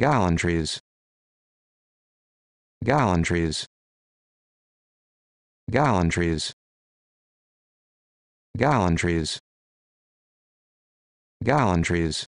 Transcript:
gallantries gallantries gallantries gallantries gallantries